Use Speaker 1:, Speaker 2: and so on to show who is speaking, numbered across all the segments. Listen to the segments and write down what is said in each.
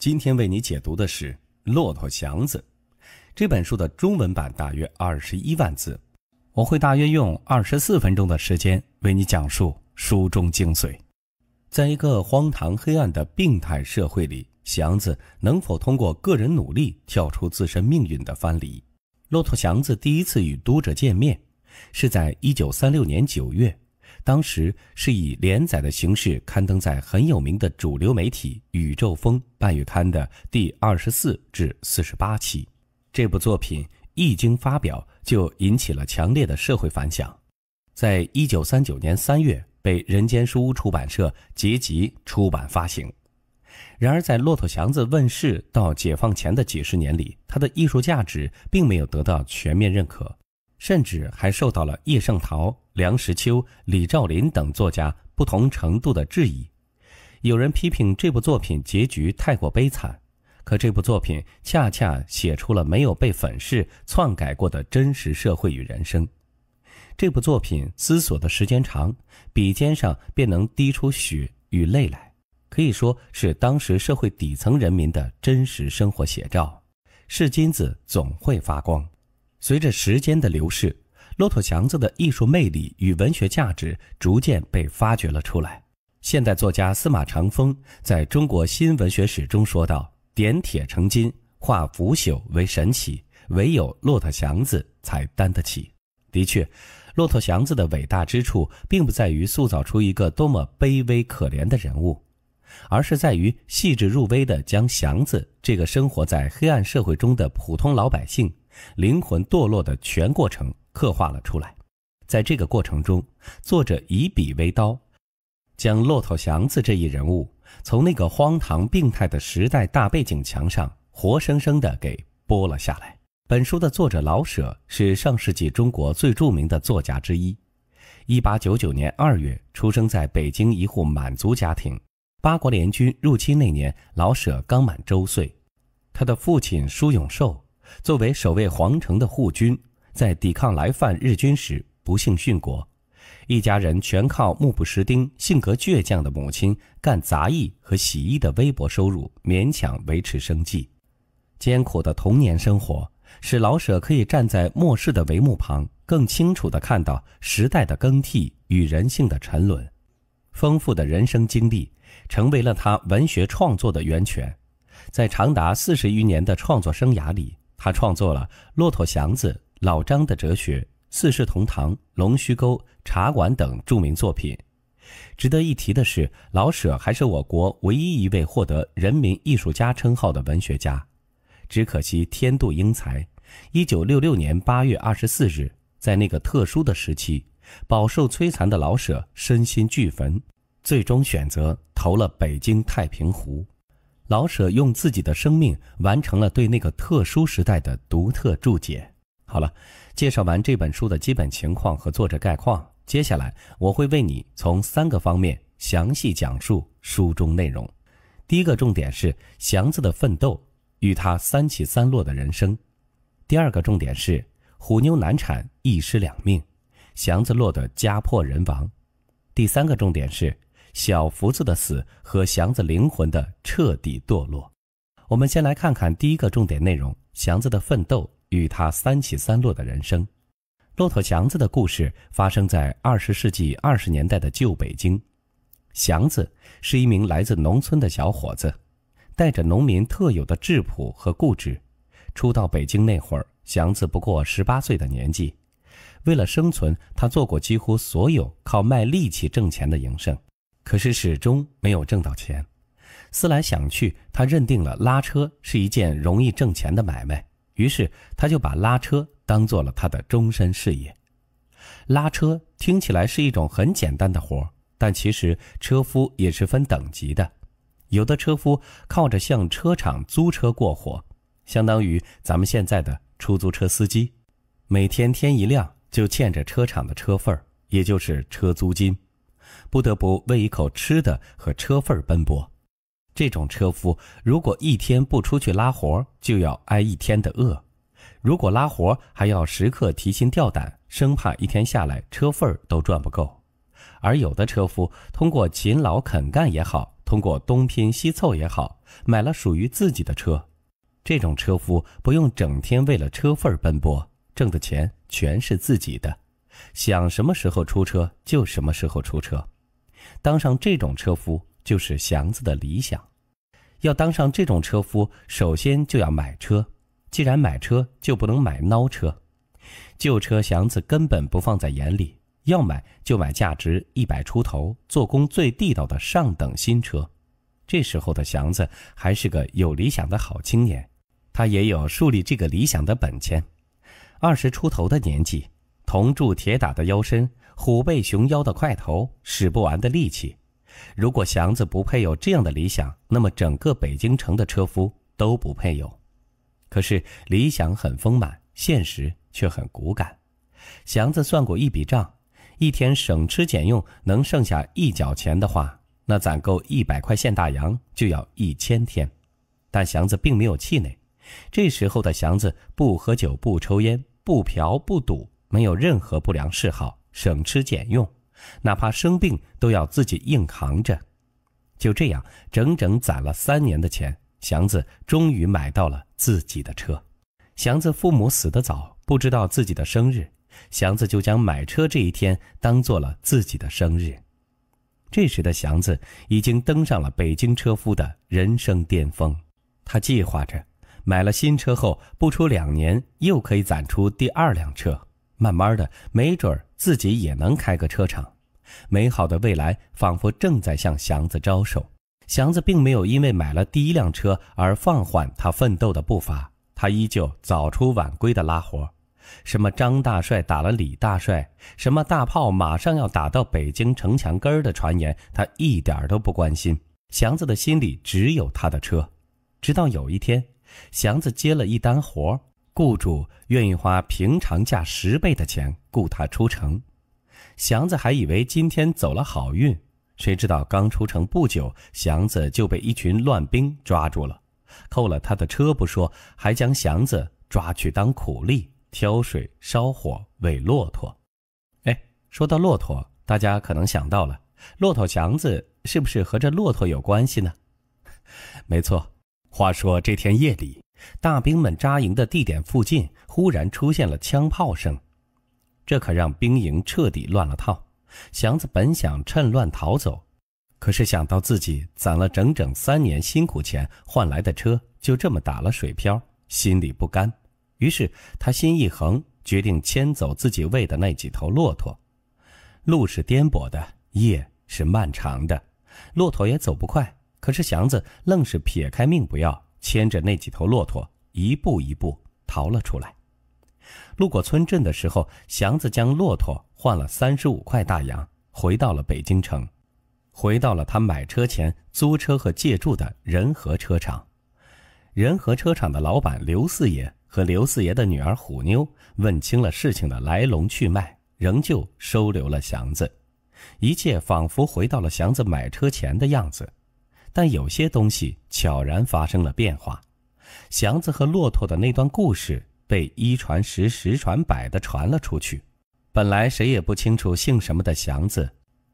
Speaker 1: 今天为你解读的是《骆驼祥子》，这本书的中文版大约二十一万字，我会大约用二十四分钟的时间为你讲述书中精髓。在一个荒唐、黑暗的病态社会里，祥子能否通过个人努力跳出自身命运的藩篱？《骆驼祥子》第一次与读者见面，是在一九三六年九月。当时是以连载的形式刊登在很有名的主流媒体《宇宙风》半月刊的第二十四至四十八期。这部作品一经发表，就引起了强烈的社会反响，在一九三九年三月被人间书屋出版社结集出版发行。然而，在《骆驼祥子》问世到解放前的几十年里，它的艺术价值并没有得到全面认可，甚至还受到了叶圣陶。梁实秋、李兆麟等作家不同程度的质疑，有人批评这部作品结局太过悲惨，可这部作品恰恰写出了没有被粉饰、篡改过的真实社会与人生。这部作品思索的时间长，笔尖上便能滴出血与泪来，可以说是当时社会底层人民的真实生活写照。是金子总会发光，随着时间的流逝。骆驼祥子的艺术魅力与文学价值逐渐被发掘了出来。现代作家司马长风在中国新文学史中说道：“点铁成金，化腐朽为神奇，唯有骆驼祥子才担得起。”的确，骆驼祥子的伟大之处，并不在于塑造出一个多么卑微可怜的人物，而是在于细致入微地将祥子这个生活在黑暗社会中的普通老百姓灵魂堕落的全过程。刻画了出来。在这个过程中，作者以笔为刀，将骆驼祥子这一人物从那个荒唐病态的时代大背景墙上活生生的给剥了下来。本书的作者老舍是上世纪中国最著名的作家之一。一八九九年二月出生在北京一户满族家庭。八国联军入侵那年，老舍刚满周岁。他的父亲舒永寿作为守卫皇城的护军。在抵抗来犯日军时不幸殉国，一家人全靠目不识丁、性格倔强的母亲干杂役和洗衣的微薄收入勉强维持生计。艰苦的童年生活使老舍可以站在末世的帷幕旁，更清楚地看到时代的更替与人性的沉沦。丰富的人生经历成为了他文学创作的源泉。在长达四十余年的创作生涯里，他创作了《骆驼祥子》。老张的哲学、四世同堂、龙须沟、茶馆等著名作品。值得一提的是，老舍还是我国唯一一位获得人民艺术家称号的文学家。只可惜天妒英才，一九六六年八月二十四日，在那个特殊的时期，饱受摧残的老舍身心俱焚，最终选择投了北京太平湖。老舍用自己的生命完成了对那个特殊时代的独特注解。好了，介绍完这本书的基本情况和作者概况，接下来我会为你从三个方面详细讲述书中内容。第一个重点是祥子的奋斗与他三起三落的人生；第二个重点是虎妞难产，一尸两命，祥子落得家破人亡；第三个重点是小福子的死和祥子灵魂的彻底堕落。我们先来看看第一个重点内容：祥子的奋斗。与他三起三落的人生，《骆驼祥子》的故事发生在二十世纪二十年代的旧北京。祥子是一名来自农村的小伙子，带着农民特有的质朴和固执。初到北京那会儿，祥子不过十八岁的年纪。为了生存，他做过几乎所有靠卖力气挣钱的营生，可是始终没有挣到钱。思来想去，他认定了拉车是一件容易挣钱的买卖。于是，他就把拉车当做了他的终身事业。拉车听起来是一种很简单的活儿，但其实车夫也是分等级的。有的车夫靠着向车厂租车过活，相当于咱们现在的出租车司机，每天天一亮就欠着车厂的车份儿，也就是车租金，不得不为一口吃的和车份儿奔波。这种车夫如果一天不出去拉活，就要挨一天的饿；如果拉活，还要时刻提心吊胆，生怕一天下来车份儿都赚不够。而有的车夫通过勤劳肯干也好，通过东拼西凑也好，买了属于自己的车。这种车夫不用整天为了车份儿奔波，挣的钱全是自己的，想什么时候出车就什么时候出车。当上这种车夫，就是祥子的理想。要当上这种车夫，首先就要买车。既然买车，就不能买孬车。旧车，祥子根本不放在眼里。要买就买价值一百出头、做工最地道的上等新车。这时候的祥子还是个有理想的好青年，他也有树立这个理想的本钱。二十出头的年纪，铜铸铁打的腰身，虎背熊腰的块头，使不完的力气。如果祥子不配有这样的理想，那么整个北京城的车夫都不配有。可是理想很丰满，现实却很骨感。祥子算过一笔账，一天省吃俭用能剩下一角钱的话，那攒够一百块现大洋就要一千天。但祥子并没有气馁。这时候的祥子不喝酒，不抽烟，不嫖，不赌，没有任何不良嗜好，省吃俭用。哪怕生病都要自己硬扛着，就这样整整攒了三年的钱，祥子终于买到了自己的车。祥子父母死得早，不知道自己的生日，祥子就将买车这一天当做了自己的生日。这时的祥子已经登上了北京车夫的人生巅峰，他计划着买了新车后不出两年又可以攒出第二辆车，慢慢的，没准儿。自己也能开个车厂，美好的未来仿佛正在向祥子招手。祥子并没有因为买了第一辆车而放缓他奋斗的步伐，他依旧早出晚归的拉活。什么张大帅打了李大帅，什么大炮马上要打到北京城墙根儿的传言，他一点都不关心。祥子的心里只有他的车。直到有一天，祥子接了一单活。雇主愿意花平常价十倍的钱雇他出城，祥子还以为今天走了好运，谁知道刚出城不久，祥子就被一群乱兵抓住了，扣了他的车不说，还将祥子抓去当苦力，挑水、烧火、喂骆驼。哎，说到骆驼，大家可能想到了，骆驼祥子是不是和这骆驼有关系呢？没错。话说这天夜里，大兵们扎营的地点附近忽然出现了枪炮声，这可让兵营彻底乱了套。祥子本想趁乱逃走，可是想到自己攒了整整三年辛苦钱换来的车就这么打了水漂，心里不甘。于是他心一横，决定牵走自己喂的那几头骆驼。路是颠簸的，夜是漫长的，骆驼也走不快。可是，祥子愣是撇开命不要，牵着那几头骆驼，一步一步逃了出来。路过村镇的时候，祥子将骆驼换了三十五块大洋，回到了北京城，回到了他买车前租车和借住的仁和车厂。仁和车厂的老板刘四爷和刘四爷的女儿虎妞问清了事情的来龙去脉，仍旧收留了祥子。一切仿佛回到了祥子买车前的样子。但有些东西悄然发生了变化，祥子和骆驼的那段故事被一传十、十传百的传了出去。本来谁也不清楚姓什么的祥子，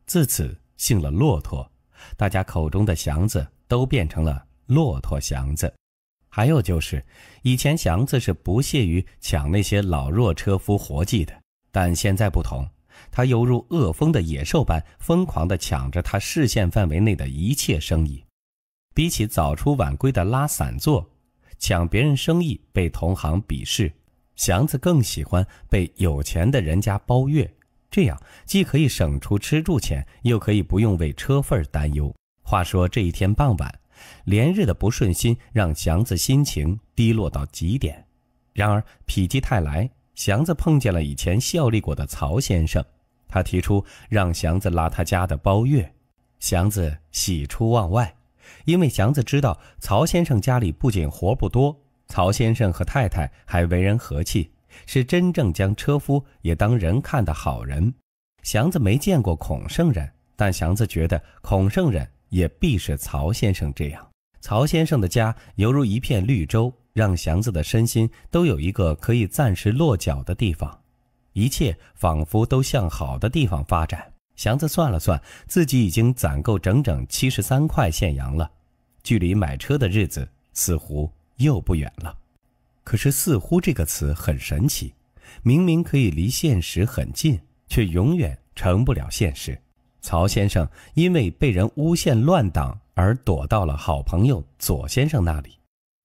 Speaker 1: 自此姓了骆驼。大家口中的祥子都变成了骆驼祥子。还有就是，以前祥子是不屑于抢那些老弱车夫活计的，但现在不同，他犹如饿疯的野兽般疯狂地抢着他视线范围内的一切生意。比起早出晚归的拉散座、抢别人生意被同行鄙视，祥子更喜欢被有钱的人家包月。这样既可以省出吃住钱，又可以不用为车份担忧。话说这一天傍晚，连日的不顺心让祥子心情低落到极点。然而否极泰来，祥子碰见了以前效力过的曹先生，他提出让祥子拉他家的包月，祥子喜出望外。因为祥子知道曹先生家里不仅活不多，曹先生和太太还为人和气，是真正将车夫也当人看的好人。祥子没见过孔圣人，但祥子觉得孔圣人也必是曹先生这样。曹先生的家犹如一片绿洲，让祥子的身心都有一个可以暂时落脚的地方，一切仿佛都向好的地方发展。祥子算了算，自己已经攒够整整七十三块现洋了，距离买车的日子似乎又不远了。可是“似乎”这个词很神奇，明明可以离现实很近，却永远成不了现实。曹先生因为被人诬陷乱党而躲到了好朋友左先生那里，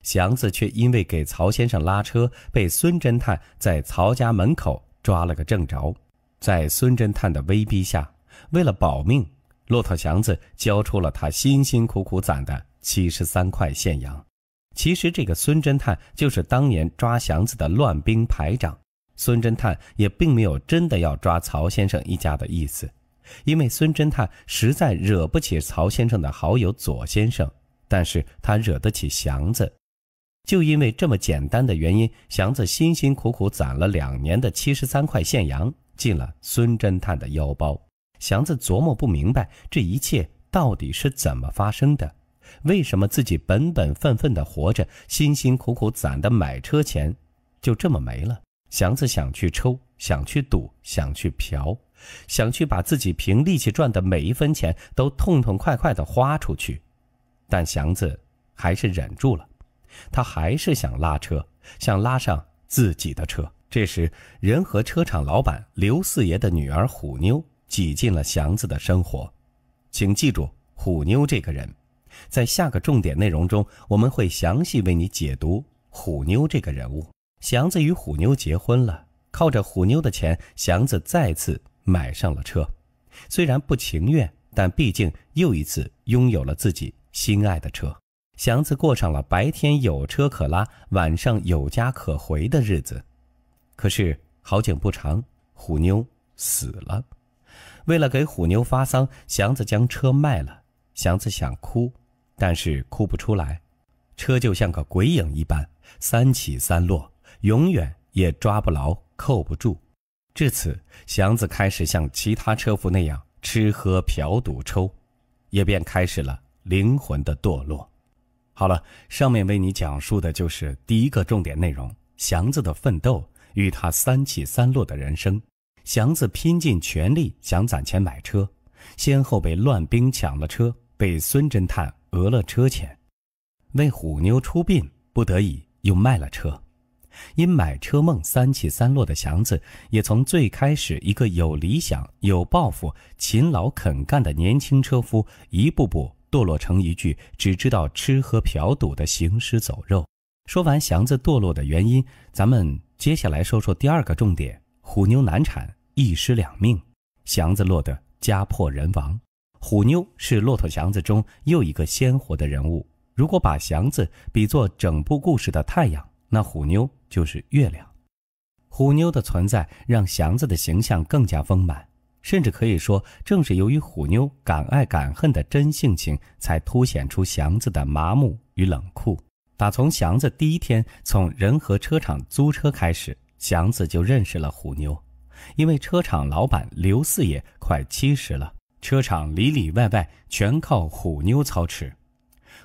Speaker 1: 祥子却因为给曹先生拉车，被孙侦探在曹家门口抓了个正着，在孙侦探的威逼下。为了保命，骆驼祥子交出了他辛辛苦苦攒的七十三块现洋。其实，这个孙侦探就是当年抓祥子的乱兵排长。孙侦探也并没有真的要抓曹先生一家的意思，因为孙侦探实在惹不起曹先生的好友左先生，但是他惹得起祥子。就因为这么简单的原因，祥子辛辛苦苦攒了两年的七十三块现洋进了孙侦探的腰包。祥子琢磨不明白这一切到底是怎么发生的，为什么自己本本分分的活着，辛辛苦苦攒的买车钱，就这么没了？祥子想去抽，想去赌，想去嫖，想去把自己凭力气赚的每一分钱都痛痛快快的花出去，但祥子还是忍住了，他还是想拉车，想拉上自己的车。这时，人和车厂老板刘四爷的女儿虎妞。挤进了祥子的生活，请记住虎妞这个人，在下个重点内容中，我们会详细为你解读虎妞这个人物。祥子与虎妞结婚了，靠着虎妞的钱，祥子再次买上了车。虽然不情愿，但毕竟又一次拥有了自己心爱的车。祥子过上了白天有车可拉，晚上有家可回的日子。可是好景不长，虎妞死了。为了给虎妞发丧，祥子将车卖了。祥子想哭，但是哭不出来。车就像个鬼影一般，三起三落，永远也抓不牢，扣不住。至此，祥子开始像其他车夫那样吃喝嫖赌抽，也便开始了灵魂的堕落。好了，上面为你讲述的就是第一个重点内容：祥子的奋斗与他三起三落的人生。祥子拼尽全力想攒钱买车，先后被乱兵抢了车，被孙侦探讹了车钱，为虎妞出殡，不得已又卖了车。因买车梦三起三落的祥子，也从最开始一个有理想、有抱负、勤劳肯干的年轻车夫，一步步堕落成一具只知道吃喝嫖赌的行尸走肉。说完祥子堕落的原因，咱们接下来说说第二个重点。虎妞难产，一尸两命，祥子落得家破人亡。虎妞是《骆驼祥子》中又一个鲜活的人物。如果把祥子比作整部故事的太阳，那虎妞就是月亮。虎妞的存在让祥子的形象更加丰满，甚至可以说，正是由于虎妞敢爱敢恨的真性情，才凸显出祥子的麻木与冷酷。打从祥子第一天从仁和车厂租车开始。祥子就认识了虎妞，因为车厂老板刘四爷快七十了，车厂里里外外全靠虎妞操持。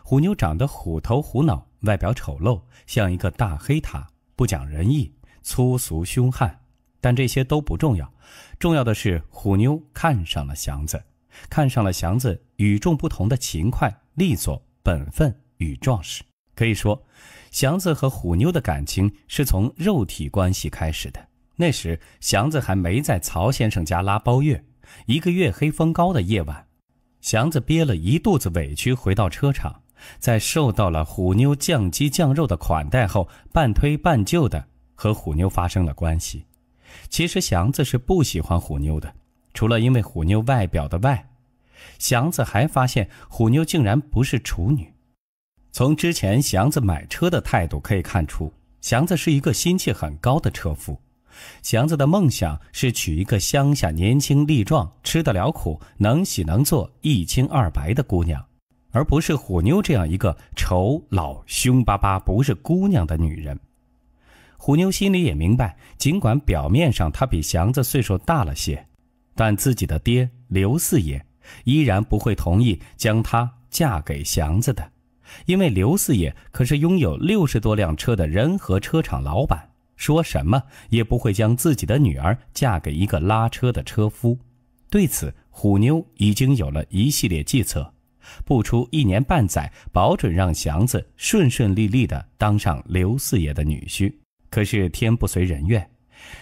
Speaker 1: 虎妞长得虎头虎脑，外表丑陋，像一个大黑塔，不讲仁义，粗俗凶悍。但这些都不重要，重要的是虎妞看上了祥子，看上了祥子与众不同的勤快、利索、本分与壮实。可以说，祥子和虎妞的感情是从肉体关系开始的。那时，祥子还没在曹先生家拉包月。一个月黑风高的夜晚，祥子憋了一肚子委屈，回到车厂，在受到了虎妞酱鸡酱肉的款待后，半推半就的和虎妞发生了关系。其实，祥子是不喜欢虎妞的，除了因为虎妞外表的外，祥子还发现虎妞竟然不是处女。从之前祥子买车的态度可以看出，祥子是一个心气很高的车夫。祥子的梦想是娶一个乡下年轻力壮、吃得了苦、能洗能做、一清二白的姑娘，而不是虎妞这样一个丑老凶巴巴、不是姑娘的女人。虎妞心里也明白，尽管表面上她比祥子岁数大了些，但自己的爹刘四爷依然不会同意将她嫁给祥子的。因为刘四爷可是拥有六十多辆车的人和车厂老板，说什么也不会将自己的女儿嫁给一个拉车的车夫。对此，虎妞已经有了一系列计策，不出一年半载，保准让祥子顺顺利利的当上刘四爷的女婿。可是天不随人愿，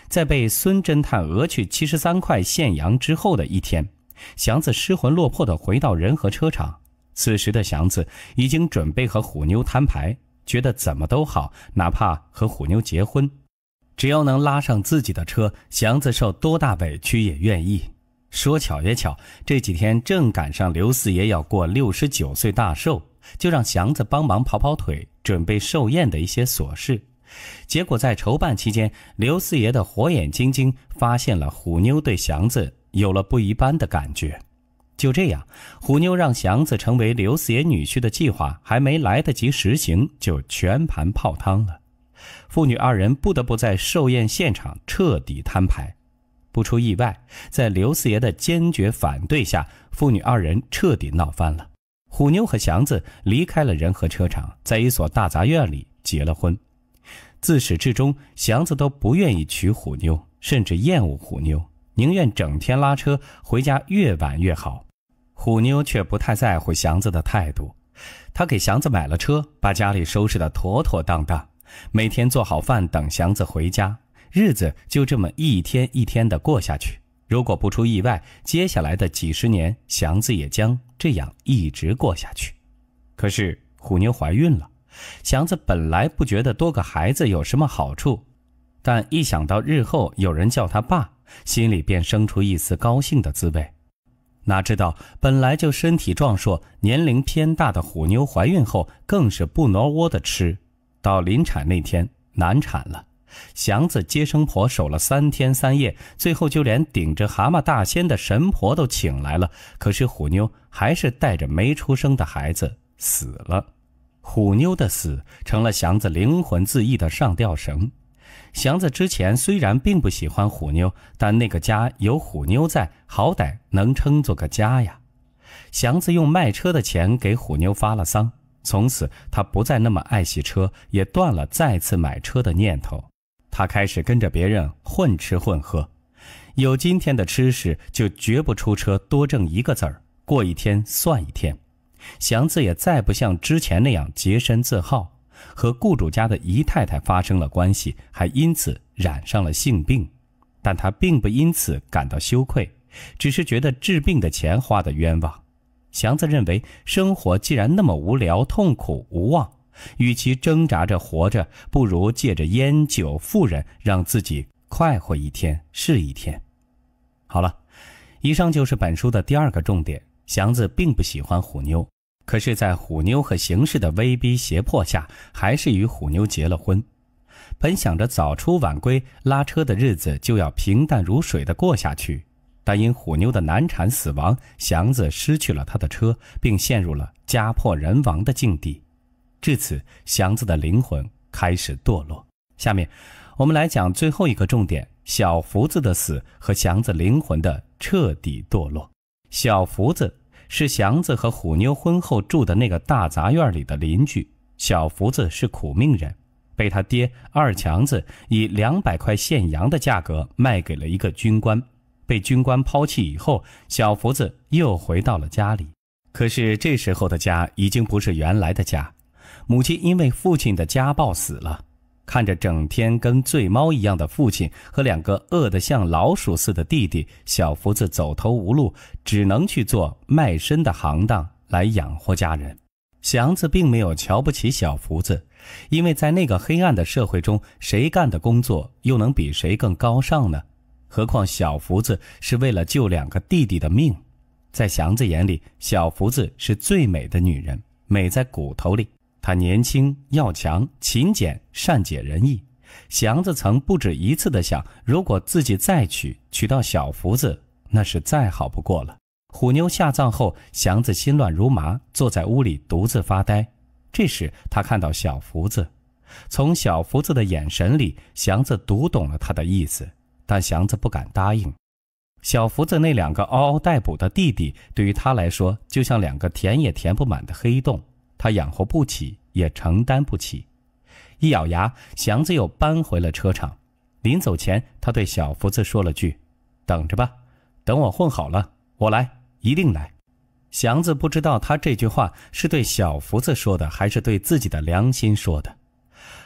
Speaker 1: 在被孙侦探讹去七十三块现洋之后的一天，祥子失魂落魄的回到仁和车厂。此时的祥子已经准备和虎妞摊牌，觉得怎么都好，哪怕和虎妞结婚，只要能拉上自己的车，祥子受多大委屈也愿意。说巧也巧，这几天正赶上刘四爷要过六十九岁大寿，就让祥子帮忙跑跑腿，准备寿宴的一些琐事。结果在筹办期间，刘四爷的火眼金睛发现了虎妞对祥子有了不一般的感觉。就这样，虎妞让祥子成为刘四爷女婿的计划还没来得及实行，就全盘泡汤了。父女二人不得不在寿宴现场彻底摊牌。不出意外，在刘四爷的坚决反对下，父女二人彻底闹翻了。虎妞和祥子离开了仁和车厂，在一所大杂院里结了婚。自始至终，祥子都不愿意娶虎妞，甚至厌恶虎妞，宁愿整天拉车，回家越晚越好。虎妞却不太在乎祥子的态度，她给祥子买了车，把家里收拾得妥妥当当，每天做好饭等祥子回家，日子就这么一天一天的过下去。如果不出意外，接下来的几十年，祥子也将这样一直过下去。可是虎妞怀孕了，祥子本来不觉得多个孩子有什么好处，但一想到日后有人叫他爸，心里便生出一丝高兴的滋味。哪知道，本来就身体壮硕、年龄偏大的虎妞怀孕后，更是不挪窝的吃。到临产那天难产了，祥子接生婆守了三天三夜，最后就连顶着蛤蟆大仙的神婆都请来了。可是虎妞还是带着没出生的孩子死了。虎妞的死成了祥子灵魂自缢的上吊绳。祥子之前虽然并不喜欢虎妞，但那个家有虎妞在，好歹能称作个家呀。祥子用卖车的钱给虎妞发了丧，从此他不再那么爱惜车，也断了再次买车的念头。他开始跟着别人混吃混喝，有今天的吃食，就绝不出车，多挣一个子儿，过一天算一天。祥子也再不像之前那样洁身自好。和雇主家的姨太太发生了关系，还因此染上了性病，但他并不因此感到羞愧，只是觉得治病的钱花的冤枉。祥子认为，生活既然那么无聊、痛苦、无望，与其挣扎着活着，不如借着烟酒、妇人让自己快活一天是一天。好了，以上就是本书的第二个重点：祥子并不喜欢虎妞。可是，在虎妞和形势的威逼胁迫下，还是与虎妞结了婚。本想着早出晚归拉车的日子就要平淡如水的过下去，但因虎妞的难产死亡，祥子失去了他的车，并陷入了家破人亡的境地。至此，祥子的灵魂开始堕落。下面我们来讲最后一个重点：小福子的死和祥子灵魂的彻底堕落。小福子。是祥子和虎妞婚后住的那个大杂院里的邻居小福子是苦命人，被他爹二强子以两百块现洋的价格卖给了一个军官，被军官抛弃以后，小福子又回到了家里。可是这时候的家已经不是原来的家，母亲因为父亲的家暴死了。看着整天跟醉猫一样的父亲和两个饿得像老鼠似的弟弟，小福子走投无路，只能去做卖身的行当来养活家人。祥子并没有瞧不起小福子，因为在那个黑暗的社会中，谁干的工作又能比谁更高尚呢？何况小福子是为了救两个弟弟的命，在祥子眼里，小福子是最美的女人，美在骨头里。他年轻、要强、勤俭、善解人意。祥子曾不止一次地想，如果自己再娶，娶到小福子，那是再好不过了。虎妞下葬后，祥子心乱如麻，坐在屋里独自发呆。这时，他看到小福子。从小福子的眼神里，祥子读懂了他的意思，但祥子不敢答应。小福子那两个嗷嗷待哺的弟弟，对于他来说，就像两个填也填不满的黑洞。他养活不起，也承担不起。一咬牙，祥子又搬回了车厂。临走前，他对小福子说了句：“等着吧，等我混好了，我来，一定来。”祥子不知道他这句话是对小福子说的，还是对自己的良心说的。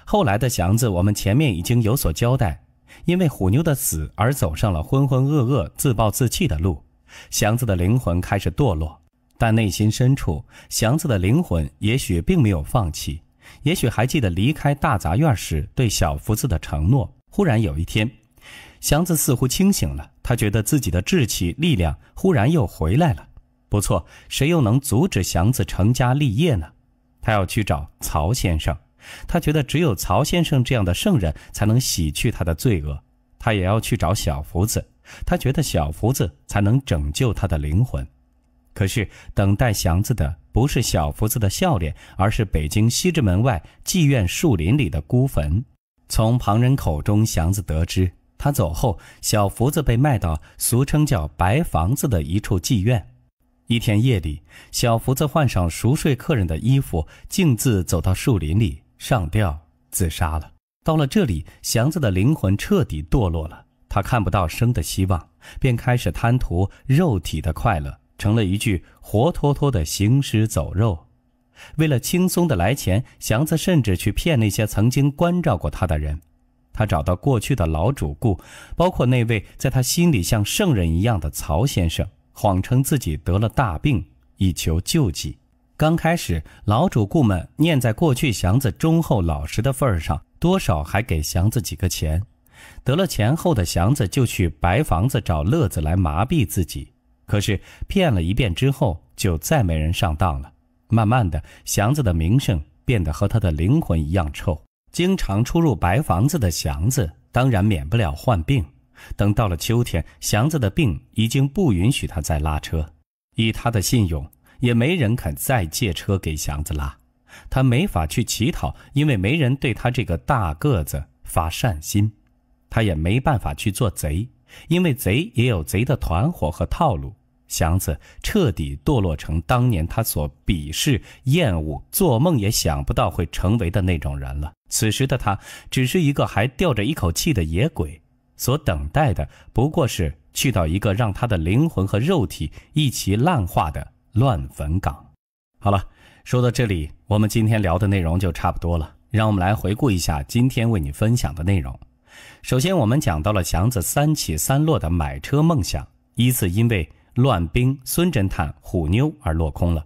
Speaker 1: 后来的祥子，我们前面已经有所交代，因为虎妞的死而走上了浑浑噩噩、自暴自弃的路。祥子的灵魂开始堕落。但内心深处，祥子的灵魂也许并没有放弃，也许还记得离开大杂院时对小福子的承诺。忽然有一天，祥子似乎清醒了，他觉得自己的志气、力量忽然又回来了。不错，谁又能阻止祥子成家立业呢？他要去找曹先生，他觉得只有曹先生这样的圣人才能洗去他的罪恶。他也要去找小福子，他觉得小福子才能拯救他的灵魂。可是，等待祥子的不是小福子的笑脸，而是北京西直门外妓院树林里的孤坟。从旁人口中，祥子得知他走后，小福子被卖到俗称叫“白房子”的一处妓院。一天夜里，小福子换上熟睡客人的衣服，径自走到树林里上吊自杀了。到了这里，祥子的灵魂彻底堕落了。他看不到生的希望，便开始贪图肉体的快乐。成了一具活脱脱的行尸走肉。为了轻松的来钱，祥子甚至去骗那些曾经关照过他的人。他找到过去的老主顾，包括那位在他心里像圣人一样的曹先生，谎称自己得了大病，以求救济。刚开始，老主顾们念在过去祥子忠厚老实的份上，多少还给祥子几个钱。得了钱后的祥子就去白房子找乐子来麻痹自己。可是骗了一遍之后，就再没人上当了。慢慢的，祥子的名声变得和他的灵魂一样臭。经常出入白房子的祥子，当然免不了患病。等到了秋天，祥子的病已经不允许他再拉车，以他的信用，也没人肯再借车给祥子拉。他没法去乞讨，因为没人对他这个大个子发善心。他也没办法去做贼，因为贼也有贼的团伙和套路。祥子彻底堕落成当年他所鄙视、厌恶、做梦也想不到会成为的那种人了。此时的他只是一个还吊着一口气的野鬼，所等待的不过是去到一个让他的灵魂和肉体一起烂化的乱坟岗。好了，说到这里，我们今天聊的内容就差不多了。让我们来回顾一下今天为你分享的内容。首先，我们讲到了祥子三起三落的买车梦想，依次因为。乱兵、孙侦探、虎妞而落空了，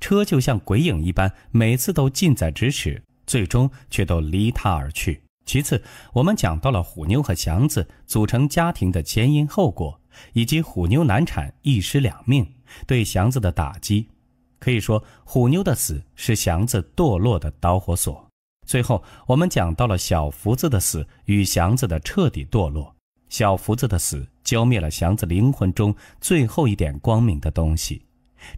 Speaker 1: 车就像鬼影一般，每次都近在咫尺，最终却都离他而去。其次，我们讲到了虎妞和祥子组成家庭的前因后果，以及虎妞难产、一尸两命对祥子的打击，可以说虎妞的死是祥子堕落的导火索。最后，我们讲到了小福子的死与祥子的彻底堕落，小福子的死。浇灭了祥子灵魂中最后一点光明的东西。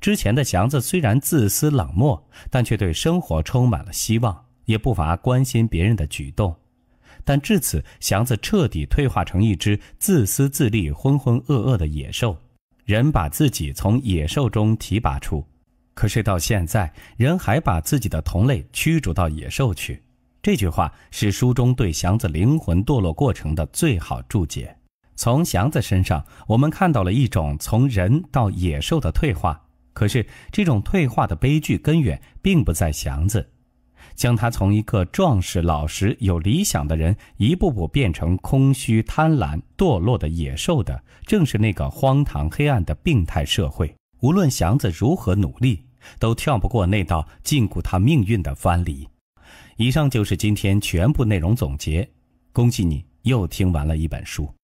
Speaker 1: 之前的祥子虽然自私冷漠，但却对生活充满了希望，也不乏关心别人的举动。但至此，祥子彻底退化成一只自私自利、浑浑噩噩的野兽。人把自己从野兽中提拔出，可是到现在，人还把自己的同类驱逐到野兽去。这句话是书中对祥子灵魂堕落过程的最好注解。从祥子身上，我们看到了一种从人到野兽的退化。可是，这种退化的悲剧根源并不在祥子，将他从一个壮实、老实、有理想的人，一步步变成空虚、贪婪、堕落的野兽的，正是那个荒唐、黑暗的病态社会。无论祥子如何努力，都跳不过那道禁锢他命运的藩篱。以上就是今天全部内容总结。恭喜你又听完了一本书。